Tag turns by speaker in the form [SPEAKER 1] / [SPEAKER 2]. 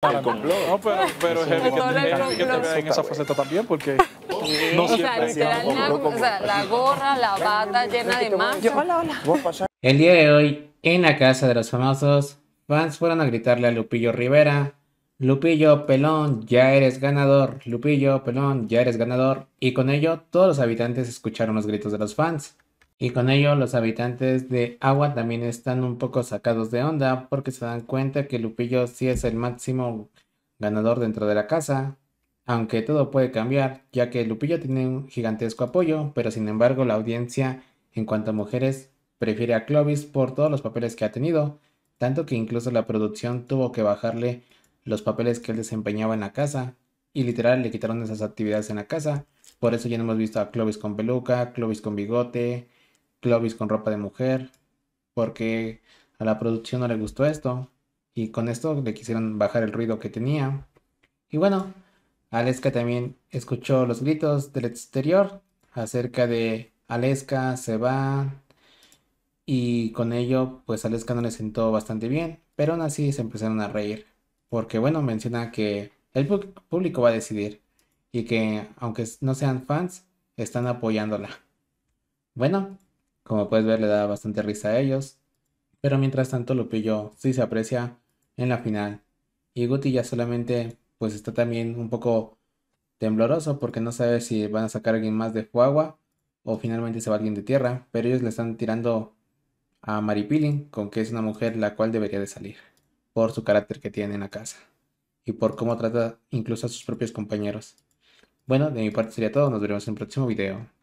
[SPEAKER 1] pero porque la gorra, la bata de El día de hoy, en la casa de los famosos, fans fueron a gritarle a Lupillo Rivera, Lupillo, pelón, ya eres ganador, Lupillo, pelón, ya eres ganador, y con ello todos los habitantes escucharon los gritos de los fans y con ello los habitantes de Agua también están un poco sacados de onda porque se dan cuenta que Lupillo sí es el máximo ganador dentro de la casa, aunque todo puede cambiar ya que Lupillo tiene un gigantesco apoyo, pero sin embargo la audiencia en cuanto a mujeres prefiere a Clovis por todos los papeles que ha tenido, tanto que incluso la producción tuvo que bajarle los papeles que él desempeñaba en la casa y literal le quitaron esas actividades en la casa, por eso ya no hemos visto a Clovis con peluca, Clovis con bigote, Clovis con ropa de mujer, porque a la producción no le gustó esto y con esto le quisieron bajar el ruido que tenía. Y bueno, Aleska también escuchó los gritos del exterior acerca de Aleska se va y con ello pues Aleska no le sentó bastante bien, pero aún así se empezaron a reír, porque bueno, menciona que el público va a decidir y que aunque no sean fans, están apoyándola. Bueno, como puedes ver, le da bastante risa a ellos. Pero mientras tanto, Lupillo sí se aprecia en la final. Y Guti ya solamente, pues está también un poco tembloroso porque no sabe si van a sacar a alguien más de Fuagua o finalmente se va alguien de tierra. Pero ellos le están tirando a Maripilin con que es una mujer la cual debería de salir por su carácter que tiene en la casa y por cómo trata incluso a sus propios compañeros. Bueno, de mi parte sería todo, nos veremos en el próximo video.